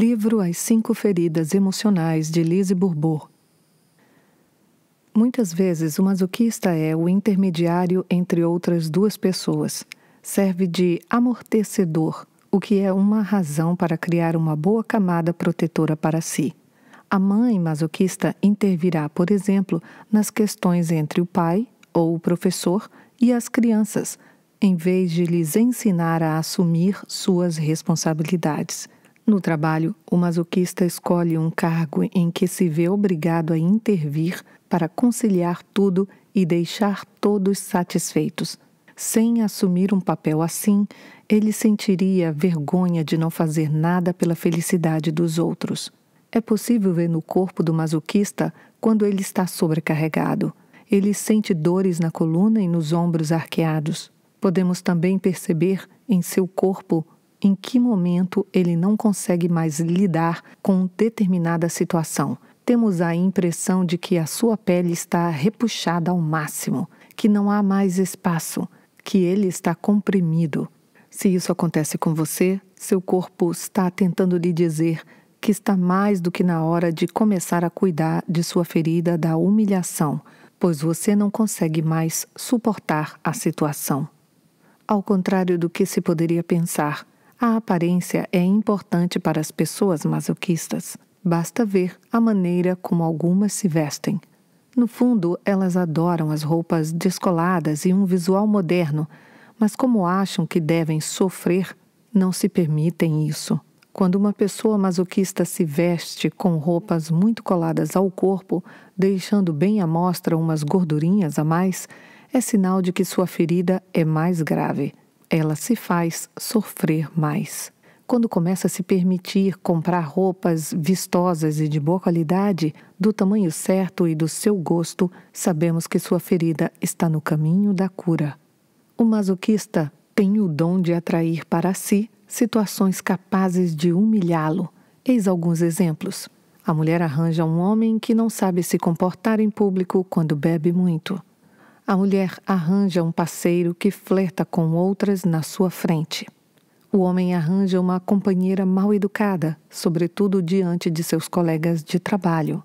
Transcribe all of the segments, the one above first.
Livro As Cinco Feridas Emocionais de Lise Bourbour. Muitas vezes o masoquista é o intermediário entre outras duas pessoas. Serve de amortecedor, o que é uma razão para criar uma boa camada protetora para si. A mãe masoquista intervirá, por exemplo, nas questões entre o pai ou o professor e as crianças, em vez de lhes ensinar a assumir suas responsabilidades. No trabalho, o masoquista escolhe um cargo em que se vê obrigado a intervir para conciliar tudo e deixar todos satisfeitos. Sem assumir um papel assim, ele sentiria vergonha de não fazer nada pela felicidade dos outros. É possível ver no corpo do masoquista quando ele está sobrecarregado. Ele sente dores na coluna e nos ombros arqueados. Podemos também perceber em seu corpo em que momento ele não consegue mais lidar com determinada situação. Temos a impressão de que a sua pele está repuxada ao máximo, que não há mais espaço, que ele está comprimido. Se isso acontece com você, seu corpo está tentando lhe dizer que está mais do que na hora de começar a cuidar de sua ferida da humilhação, pois você não consegue mais suportar a situação. Ao contrário do que se poderia pensar, a aparência é importante para as pessoas masoquistas. Basta ver a maneira como algumas se vestem. No fundo, elas adoram as roupas descoladas e um visual moderno, mas como acham que devem sofrer, não se permitem isso. Quando uma pessoa masoquista se veste com roupas muito coladas ao corpo, deixando bem à mostra umas gordurinhas a mais, é sinal de que sua ferida é mais grave ela se faz sofrer mais. Quando começa a se permitir comprar roupas vistosas e de boa qualidade, do tamanho certo e do seu gosto, sabemos que sua ferida está no caminho da cura. O masoquista tem o dom de atrair para si situações capazes de humilhá-lo. Eis alguns exemplos. A mulher arranja um homem que não sabe se comportar em público quando bebe muito a mulher arranja um parceiro que flerta com outras na sua frente. O homem arranja uma companheira mal educada, sobretudo diante de seus colegas de trabalho.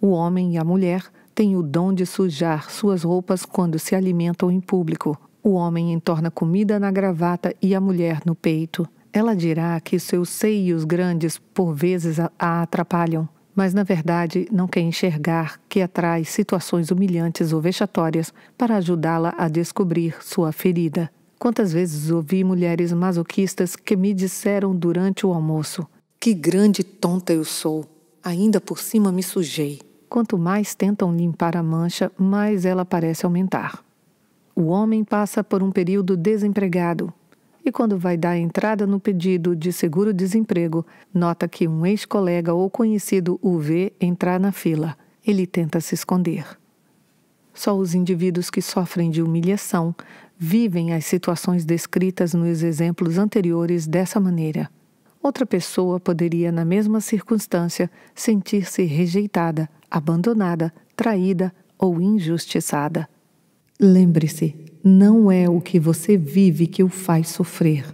O homem e a mulher têm o dom de sujar suas roupas quando se alimentam em público. O homem entorna comida na gravata e a mulher no peito. Ela dirá que seus seios grandes por vezes a atrapalham mas na verdade não quer enxergar que atrai situações humilhantes ou vexatórias para ajudá-la a descobrir sua ferida. Quantas vezes ouvi mulheres masoquistas que me disseram durante o almoço: Que grande tonta eu sou! Ainda por cima me sujei. Quanto mais tentam limpar a mancha, mais ela parece aumentar. O homem passa por um período desempregado, e quando vai dar entrada no pedido de seguro-desemprego, nota que um ex-colega ou conhecido o vê entrar na fila. Ele tenta se esconder. Só os indivíduos que sofrem de humilhação vivem as situações descritas nos exemplos anteriores dessa maneira. Outra pessoa poderia, na mesma circunstância, sentir-se rejeitada, abandonada, traída ou injustiçada. Lembre-se, não é o que você vive que o faz sofrer,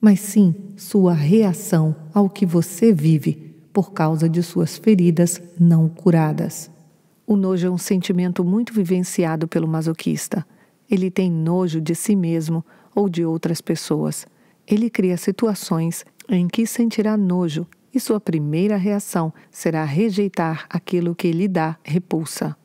mas sim sua reação ao que você vive por causa de suas feridas não curadas. O nojo é um sentimento muito vivenciado pelo masoquista. Ele tem nojo de si mesmo ou de outras pessoas. Ele cria situações em que sentirá nojo e sua primeira reação será rejeitar aquilo que lhe dá repulsa.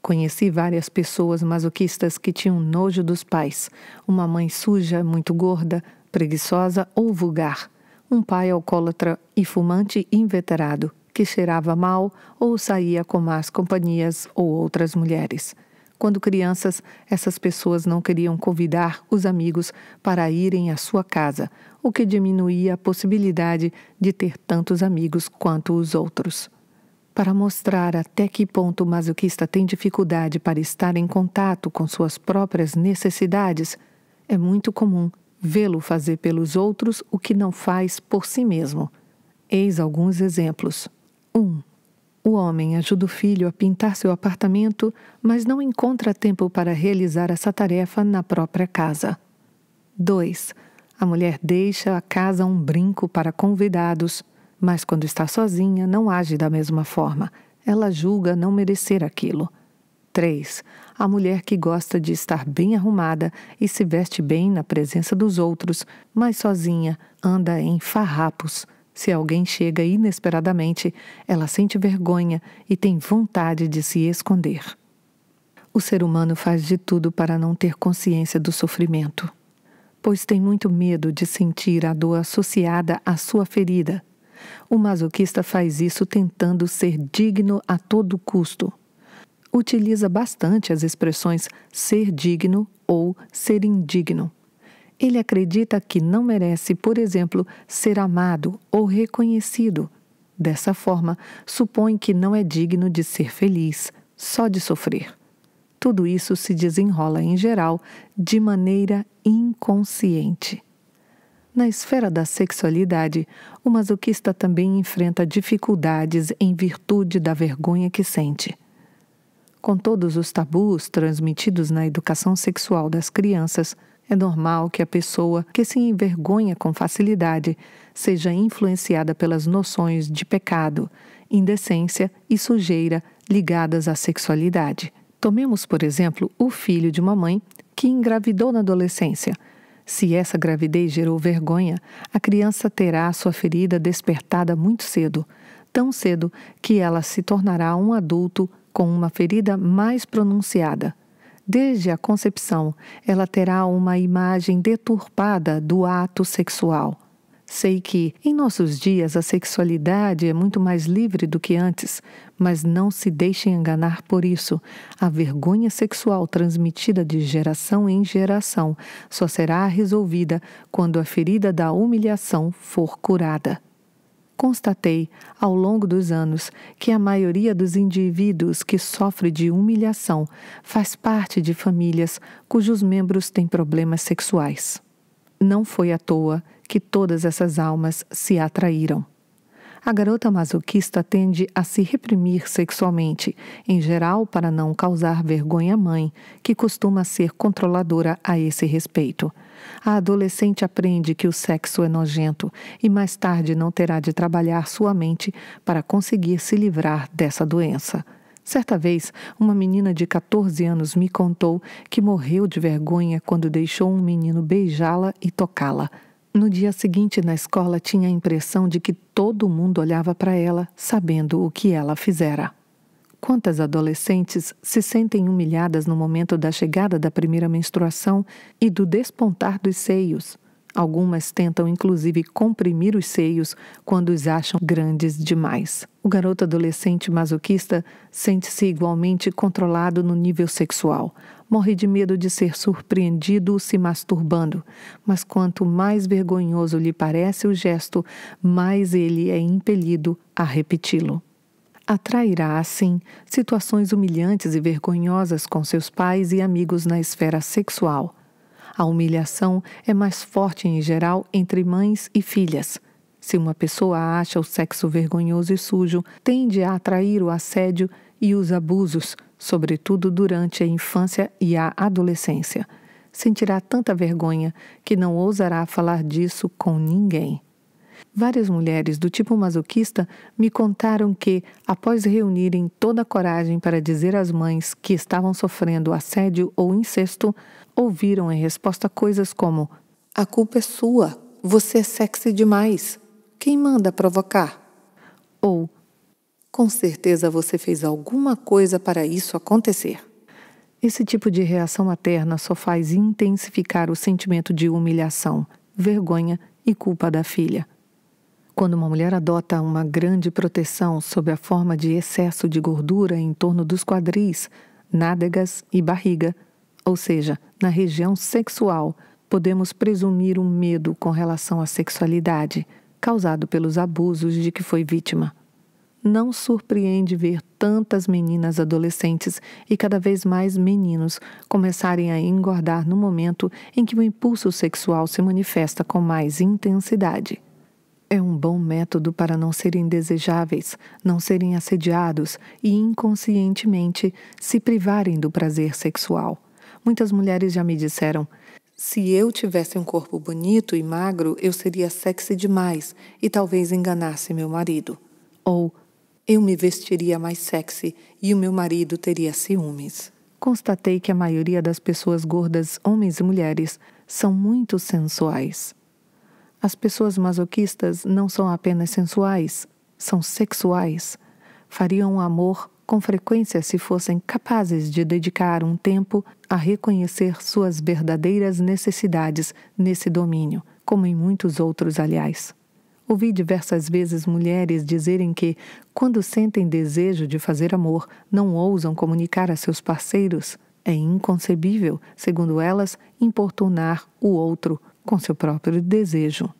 Conheci várias pessoas masoquistas que tinham nojo dos pais, uma mãe suja, muito gorda, preguiçosa ou vulgar, um pai alcoólatra e fumante inveterado, que cheirava mal ou saía com más companhias ou outras mulheres. Quando crianças, essas pessoas não queriam convidar os amigos para irem à sua casa, o que diminuía a possibilidade de ter tantos amigos quanto os outros para mostrar até que ponto o masoquista tem dificuldade para estar em contato com suas próprias necessidades, é muito comum vê-lo fazer pelos outros o que não faz por si mesmo. Eis alguns exemplos. 1. Um, o homem ajuda o filho a pintar seu apartamento, mas não encontra tempo para realizar essa tarefa na própria casa. 2. A mulher deixa a casa um brinco para convidados, mas quando está sozinha, não age da mesma forma. Ela julga não merecer aquilo. 3. A mulher que gosta de estar bem arrumada e se veste bem na presença dos outros, mas sozinha, anda em farrapos. Se alguém chega inesperadamente, ela sente vergonha e tem vontade de se esconder. O ser humano faz de tudo para não ter consciência do sofrimento, pois tem muito medo de sentir a dor associada à sua ferida o masoquista faz isso tentando ser digno a todo custo. Utiliza bastante as expressões ser digno ou ser indigno. Ele acredita que não merece, por exemplo, ser amado ou reconhecido. Dessa forma, supõe que não é digno de ser feliz, só de sofrer. Tudo isso se desenrola, em geral, de maneira inconsciente. Na esfera da sexualidade, o masoquista também enfrenta dificuldades em virtude da vergonha que sente. Com todos os tabus transmitidos na educação sexual das crianças, é normal que a pessoa que se envergonha com facilidade seja influenciada pelas noções de pecado, indecência e sujeira ligadas à sexualidade. Tomemos, por exemplo, o filho de uma mãe que engravidou na adolescência se essa gravidez gerou vergonha, a criança terá sua ferida despertada muito cedo, tão cedo que ela se tornará um adulto com uma ferida mais pronunciada. Desde a concepção, ela terá uma imagem deturpada do ato sexual. Sei que, em nossos dias, a sexualidade é muito mais livre do que antes, mas não se deixem enganar por isso. A vergonha sexual transmitida de geração em geração só será resolvida quando a ferida da humilhação for curada. Constatei, ao longo dos anos, que a maioria dos indivíduos que sofre de humilhação faz parte de famílias cujos membros têm problemas sexuais. Não foi à toa que todas essas almas se atraíram. A garota masoquista tende a se reprimir sexualmente, em geral para não causar vergonha à mãe, que costuma ser controladora a esse respeito. A adolescente aprende que o sexo é nojento e mais tarde não terá de trabalhar sua mente para conseguir se livrar dessa doença. Certa vez, uma menina de 14 anos me contou que morreu de vergonha quando deixou um menino beijá-la e tocá-la. No dia seguinte, na escola, tinha a impressão de que todo mundo olhava para ela, sabendo o que ela fizera. Quantas adolescentes se sentem humilhadas no momento da chegada da primeira menstruação e do despontar dos seios? Algumas tentam inclusive comprimir os seios quando os acham grandes demais. O garoto adolescente masoquista sente-se igualmente controlado no nível sexual. Morre de medo de ser surpreendido se masturbando, mas quanto mais vergonhoso lhe parece o gesto, mais ele é impelido a repeti-lo atrairá, assim, situações humilhantes e vergonhosas com seus pais e amigos na esfera sexual, a humilhação é mais forte em geral entre mães e filhas. Se uma pessoa acha o sexo vergonhoso e sujo, tende a atrair o assédio e os abusos, sobretudo durante a infância e a adolescência. Sentirá tanta vergonha que não ousará falar disso com ninguém. Várias mulheres do tipo masoquista me contaram que, após reunirem toda a coragem para dizer às mães que estavam sofrendo assédio ou incesto, ouviram em resposta coisas como: A culpa é sua, você é sexy demais, quem manda provocar? Ou com certeza você fez alguma coisa para isso acontecer. Esse tipo de reação materna só faz intensificar o sentimento de humilhação, vergonha e culpa da filha. Quando uma mulher adota uma grande proteção sob a forma de excesso de gordura em torno dos quadris, nádegas e barriga, ou seja, na região sexual, podemos presumir um medo com relação à sexualidade, causado pelos abusos de que foi vítima. Não surpreende ver tantas meninas adolescentes e cada vez mais meninos começarem a engordar no momento em que o impulso sexual se manifesta com mais intensidade. É um bom método para não serem desejáveis, não serem assediados e inconscientemente se privarem do prazer sexual. Muitas mulheres já me disseram: se eu tivesse um corpo bonito e magro, eu seria sexy demais e talvez enganasse meu marido. Ou eu me vestiria mais sexy e o meu marido teria ciúmes. Constatei que a maioria das pessoas gordas, homens e mulheres, são muito sensuais. As pessoas masoquistas não são apenas sensuais, são sexuais. Fariam amor com frequência se fossem capazes de dedicar um tempo a reconhecer suas verdadeiras necessidades nesse domínio, como em muitos outros, aliás. Ouvi diversas vezes mulheres dizerem que, quando sentem desejo de fazer amor, não ousam comunicar a seus parceiros. É inconcebível, segundo elas, importunar o outro com seu próprio desejo.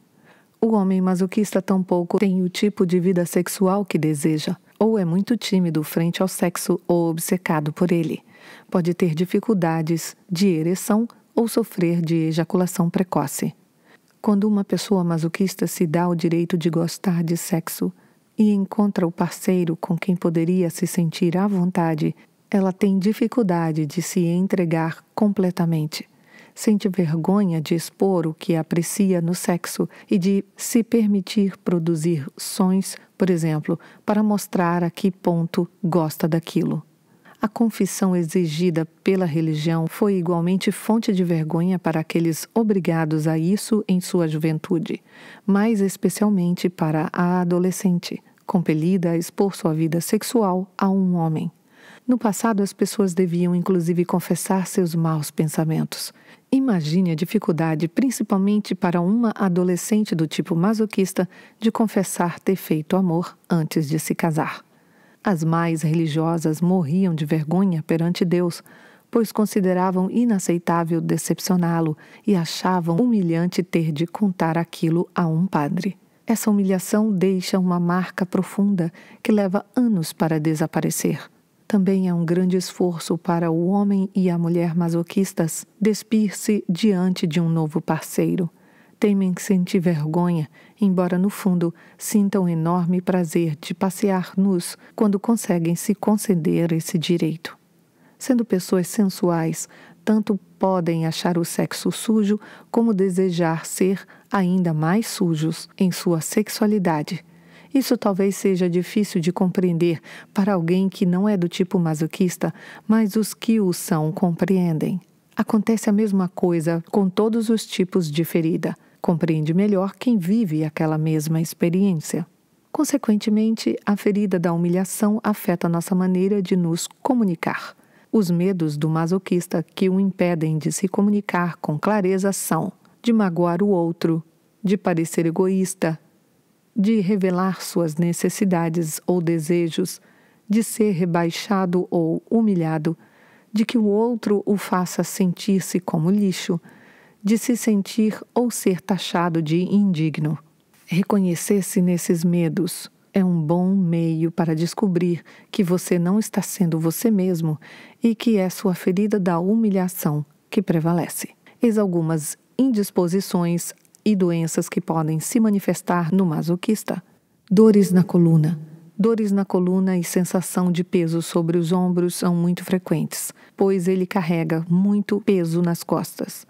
O homem masoquista tampouco tem o tipo de vida sexual que deseja, ou é muito tímido frente ao sexo ou obcecado por ele. Pode ter dificuldades de ereção ou sofrer de ejaculação precoce. Quando uma pessoa masoquista se dá o direito de gostar de sexo e encontra o parceiro com quem poderia se sentir à vontade, ela tem dificuldade de se entregar completamente sente vergonha de expor o que aprecia no sexo e de se permitir produzir sons, por exemplo, para mostrar a que ponto gosta daquilo. A confissão exigida pela religião foi igualmente fonte de vergonha para aqueles obrigados a isso em sua juventude, mais especialmente para a adolescente, compelida a expor sua vida sexual a um homem. No passado, as pessoas deviam inclusive confessar seus maus pensamentos Imagine a dificuldade, principalmente para uma adolescente do tipo masoquista, de confessar ter feito amor antes de se casar. As mais religiosas morriam de vergonha perante Deus, pois consideravam inaceitável decepcioná-lo e achavam humilhante ter de contar aquilo a um padre. Essa humilhação deixa uma marca profunda que leva anos para desaparecer também é um grande esforço para o homem e a mulher masoquistas despir-se diante de um novo parceiro. Temem sentir vergonha, embora no fundo sintam enorme prazer de passear nus quando conseguem se conceder esse direito. Sendo pessoas sensuais, tanto podem achar o sexo sujo como desejar ser ainda mais sujos em sua sexualidade, isso talvez seja difícil de compreender para alguém que não é do tipo masoquista, mas os que o são compreendem. Acontece a mesma coisa com todos os tipos de ferida. Compreende melhor quem vive aquela mesma experiência. Consequentemente, a ferida da humilhação afeta nossa maneira de nos comunicar. Os medos do masoquista que o impedem de se comunicar com clareza são de magoar o outro, de parecer egoísta, de revelar suas necessidades ou desejos, de ser rebaixado ou humilhado, de que o outro o faça sentir-se como lixo, de se sentir ou ser taxado de indigno. Reconhecer-se nesses medos é um bom meio para descobrir que você não está sendo você mesmo e que é sua ferida da humilhação que prevalece. Eis algumas indisposições e doenças que podem se manifestar no masoquista. Dores na coluna. Dores na coluna e sensação de peso sobre os ombros são muito frequentes, pois ele carrega muito peso nas costas.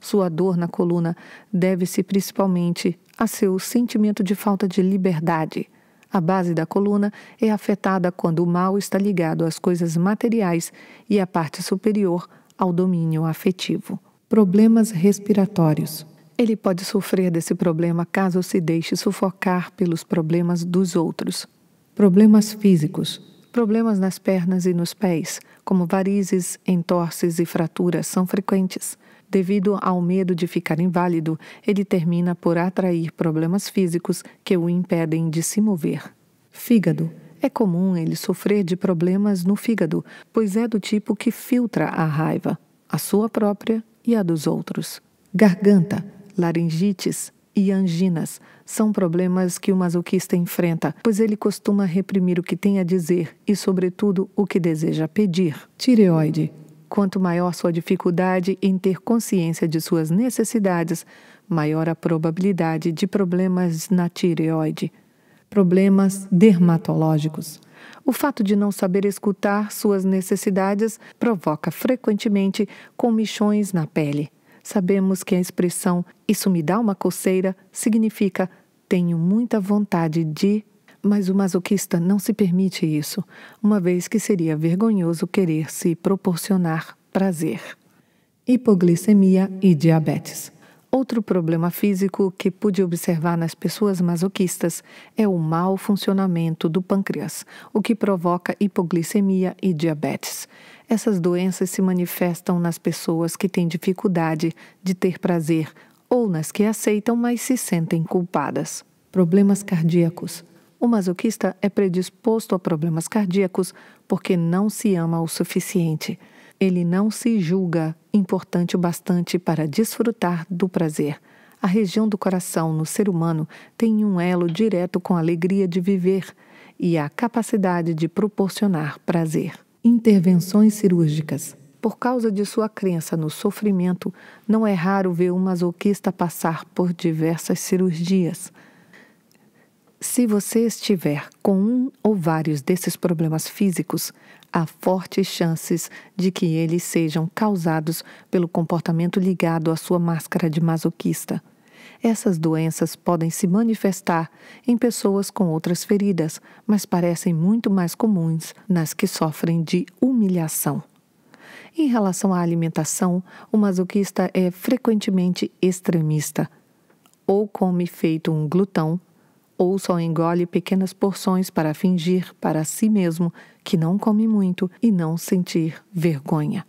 Sua dor na coluna deve-se principalmente a seu sentimento de falta de liberdade. A base da coluna é afetada quando o mal está ligado às coisas materiais e a parte superior ao domínio afetivo. Problemas respiratórios. Ele pode sofrer desse problema caso se deixe sufocar pelos problemas dos outros. Problemas físicos. Problemas nas pernas e nos pés, como varizes, entorces e fraturas, são frequentes. Devido ao medo de ficar inválido, ele termina por atrair problemas físicos que o impedem de se mover. Fígado. É comum ele sofrer de problemas no fígado, pois é do tipo que filtra a raiva, a sua própria e a dos outros. Garganta laringites e anginas são problemas que o masoquista enfrenta, pois ele costuma reprimir o que tem a dizer e, sobretudo, o que deseja pedir. Tireoide. Quanto maior sua dificuldade em ter consciência de suas necessidades, maior a probabilidade de problemas na tireoide. Problemas dermatológicos. O fato de não saber escutar suas necessidades provoca frequentemente comichões na pele sabemos que a expressão isso me dá uma coceira significa tenho muita vontade de, mas o masoquista não se permite isso, uma vez que seria vergonhoso querer se proporcionar prazer. Hipoglicemia e diabetes. Outro problema físico que pude observar nas pessoas masoquistas é o mau funcionamento do pâncreas, o que provoca hipoglicemia e diabetes. Essas doenças se manifestam nas pessoas que têm dificuldade de ter prazer ou nas que aceitam, mas se sentem culpadas. Problemas cardíacos. O masoquista é predisposto a problemas cardíacos porque não se ama o suficiente. Ele não se julga importante o bastante para desfrutar do prazer. A região do coração no ser humano tem um elo direto com a alegria de viver e a capacidade de proporcionar prazer intervenções cirúrgicas. Por causa de sua crença no sofrimento, não é raro ver um masoquista passar por diversas cirurgias. Se você estiver com um ou vários desses problemas físicos, há fortes chances de que eles sejam causados pelo comportamento ligado à sua máscara de masoquista. Essas doenças podem se manifestar em pessoas com outras feridas, mas parecem muito mais comuns nas que sofrem de humilhação. Em relação à alimentação, o masoquista é frequentemente extremista. Ou come feito um glutão, ou só engole pequenas porções para fingir para si mesmo que não come muito e não sentir vergonha.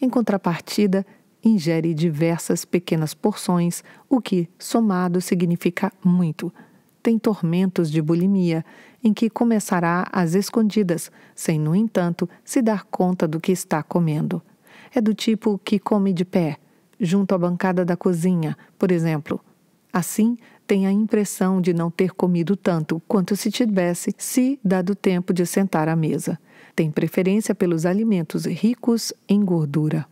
Em contrapartida, ingere diversas pequenas porções, o que, somado, significa muito. Tem tormentos de bulimia, em que começará às escondidas, sem, no entanto, se dar conta do que está comendo. É do tipo que come de pé, junto à bancada da cozinha, por exemplo. Assim, tem a impressão de não ter comido tanto quanto se tivesse, se dado tempo de sentar à mesa. Tem preferência pelos alimentos ricos em gordura.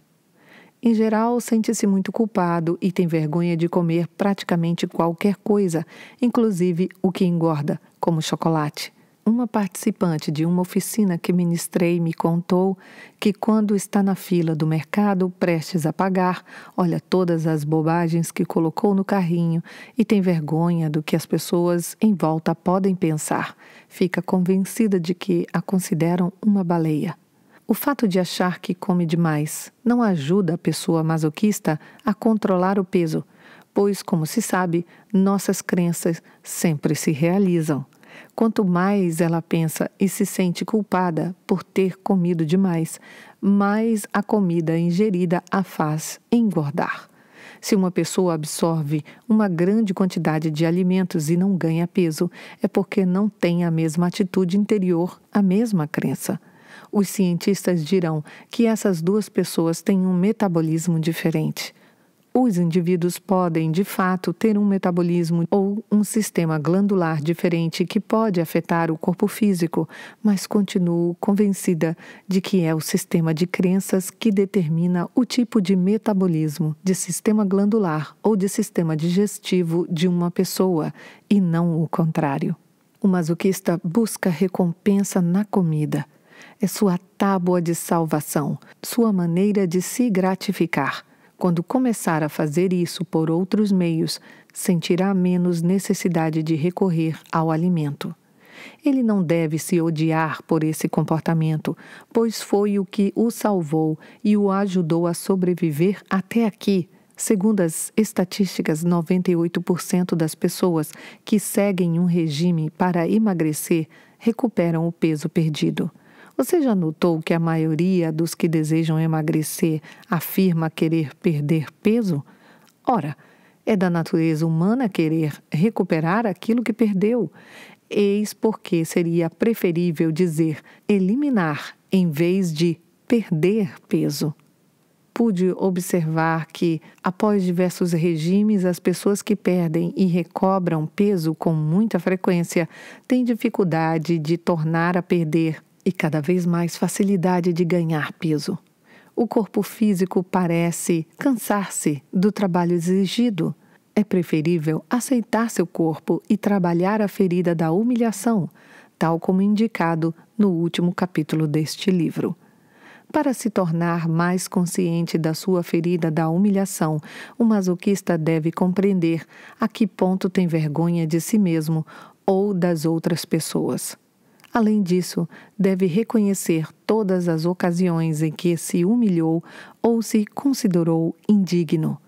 Em geral, sente-se muito culpado e tem vergonha de comer praticamente qualquer coisa, inclusive o que engorda, como chocolate. Uma participante de uma oficina que ministrei me contou que, quando está na fila do mercado, prestes a pagar, olha todas as bobagens que colocou no carrinho e tem vergonha do que as pessoas em volta podem pensar. Fica convencida de que a consideram uma baleia. O fato de achar que come demais não ajuda a pessoa masoquista a controlar o peso, pois, como se sabe, nossas crenças sempre se realizam. Quanto mais ela pensa e se sente culpada por ter comido demais, mais a comida ingerida a faz engordar. Se uma pessoa absorve uma grande quantidade de alimentos e não ganha peso, é porque não tem a mesma atitude interior, a mesma crença. Os cientistas dirão que essas duas pessoas têm um metabolismo diferente. Os indivíduos podem, de fato, ter um metabolismo ou um sistema glandular diferente que pode afetar o corpo físico, mas continuo convencida de que é o sistema de crenças que determina o tipo de metabolismo, de sistema glandular ou de sistema digestivo de uma pessoa, e não o contrário. O masoquista busca recompensa na comida é sua tábua de salvação, sua maneira de se gratificar. Quando começar a fazer isso por outros meios, sentirá menos necessidade de recorrer ao alimento. Ele não deve se odiar por esse comportamento, pois foi o que o salvou e o ajudou a sobreviver até aqui. Segundo as estatísticas, 98% das pessoas que seguem um regime para emagrecer recuperam o peso perdido. Você já notou que a maioria dos que desejam emagrecer afirma querer perder peso? Ora, é da natureza humana querer recuperar aquilo que perdeu. Eis porque seria preferível dizer eliminar em vez de perder peso. Pude observar que, após diversos regimes, as pessoas que perdem e recobram peso com muita frequência têm dificuldade de tornar a perder e cada vez mais facilidade de ganhar peso. O corpo físico parece cansar-se do trabalho exigido. É preferível aceitar seu corpo e trabalhar a ferida da humilhação, tal como indicado no último capítulo deste livro. Para se tornar mais consciente da sua ferida da humilhação, o masoquista deve compreender a que ponto tem vergonha de si mesmo ou das outras pessoas. Além disso, deve reconhecer todas as ocasiões em que se humilhou ou se considerou indigno.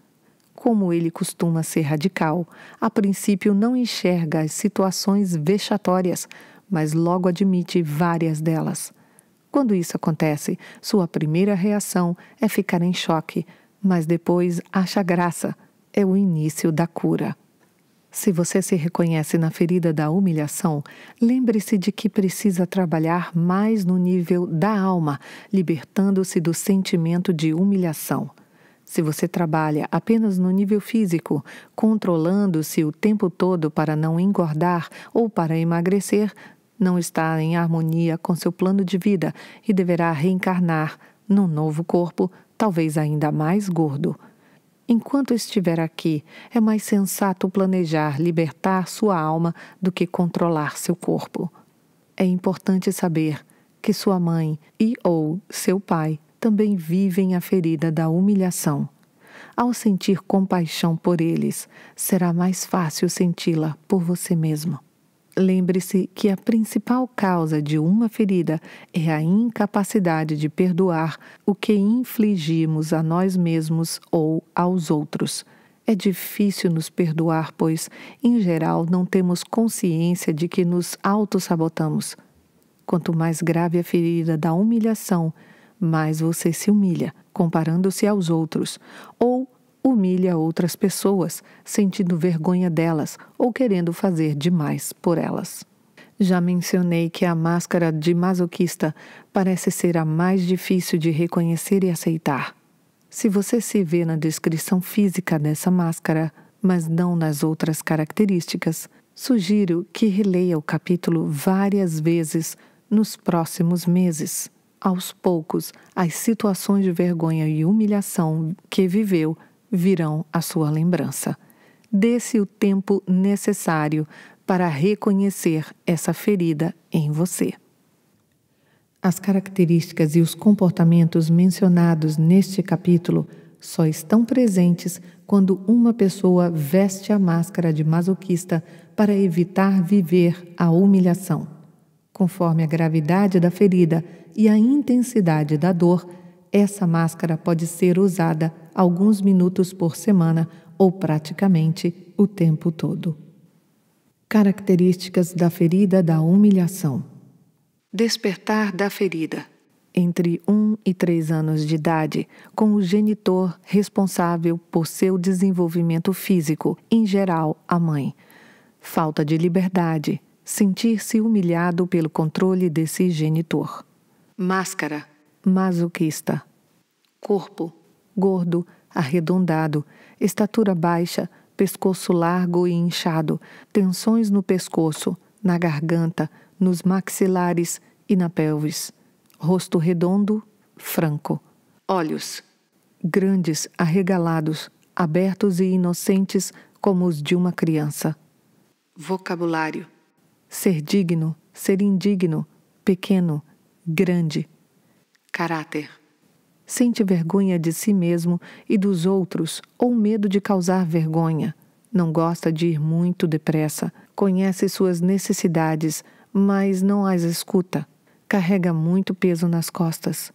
Como ele costuma ser radical, a princípio não enxerga as situações vexatórias, mas logo admite várias delas. Quando isso acontece, sua primeira reação é ficar em choque, mas depois acha graça. É o início da cura. Se você se reconhece na ferida da humilhação, lembre-se de que precisa trabalhar mais no nível da alma, libertando-se do sentimento de humilhação. Se você trabalha apenas no nível físico, controlando-se o tempo todo para não engordar ou para emagrecer, não está em harmonia com seu plano de vida e deverá reencarnar num novo corpo, talvez ainda mais gordo. Enquanto estiver aqui, é mais sensato planejar libertar sua alma do que controlar seu corpo. É importante saber que sua mãe e ou seu pai também vivem a ferida da humilhação. Ao sentir compaixão por eles, será mais fácil senti-la por você mesmo. Lembre-se que a principal causa de uma ferida é a incapacidade de perdoar o que infligimos a nós mesmos ou aos outros. É difícil nos perdoar, pois, em geral, não temos consciência de que nos autossabotamos. Quanto mais grave a ferida da humilhação, mais você se humilha, comparando-se aos outros, ou humilha outras pessoas, sentindo vergonha delas ou querendo fazer demais por elas. Já mencionei que a máscara de masoquista parece ser a mais difícil de reconhecer e aceitar. Se você se vê na descrição física dessa máscara, mas não nas outras características, sugiro que releia o capítulo várias vezes nos próximos meses. Aos poucos, as situações de vergonha e humilhação que viveu virão à sua lembrança. Desse o tempo necessário para reconhecer essa ferida em você. As características e os comportamentos mencionados neste capítulo só estão presentes quando uma pessoa veste a máscara de masoquista para evitar viver a humilhação. Conforme a gravidade da ferida e a intensidade da dor, essa máscara pode ser usada alguns minutos por semana ou praticamente o tempo todo. Características da ferida da humilhação: Despertar da ferida. Entre 1 e 3 anos de idade, com o genitor responsável por seu desenvolvimento físico, em geral a mãe. Falta de liberdade, sentir-se humilhado pelo controle desse genitor. Máscara masoquista. Corpo gordo, arredondado, estatura baixa, pescoço largo e inchado, tensões no pescoço, na garganta, nos maxilares e na pelvis. Rosto redondo, franco. Olhos grandes, arregalados, abertos e inocentes como os de uma criança. Vocabulário: ser digno, ser indigno, pequeno, grande, Caráter. Sente vergonha de si mesmo e dos outros ou medo de causar vergonha. Não gosta de ir muito depressa. Conhece suas necessidades, mas não as escuta. Carrega muito peso nas costas.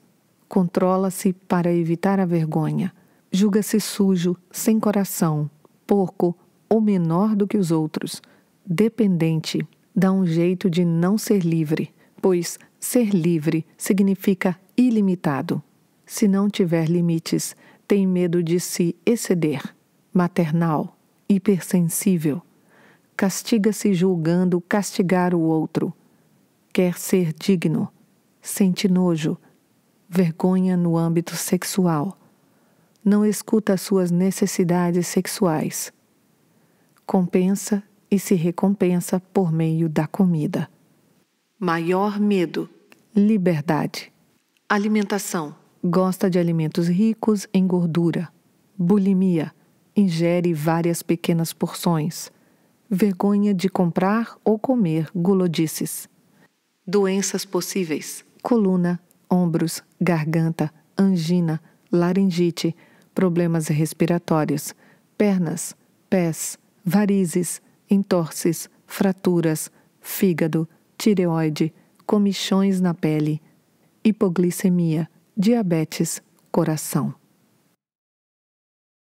Controla-se para evitar a vergonha. Julga-se sujo, sem coração, porco ou menor do que os outros. Dependente, dá um jeito de não ser livre, pois ser livre significa ilimitado. Se não tiver limites, tem medo de se exceder, maternal, hipersensível. Castiga-se julgando castigar o outro. Quer ser digno, sente nojo, vergonha no âmbito sexual. Não escuta suas necessidades sexuais. Compensa e se recompensa por meio da comida. Maior medo: liberdade. Alimentação. Gosta de alimentos ricos em gordura. Bulimia. Ingere várias pequenas porções. Vergonha de comprar ou comer gulodices. Doenças possíveis: coluna, ombros, garganta, angina, laringite, problemas respiratórios, pernas, pés, varizes, entorces, fraturas, fígado, tireoide, comichões na pele hipoglicemia, diabetes, coração.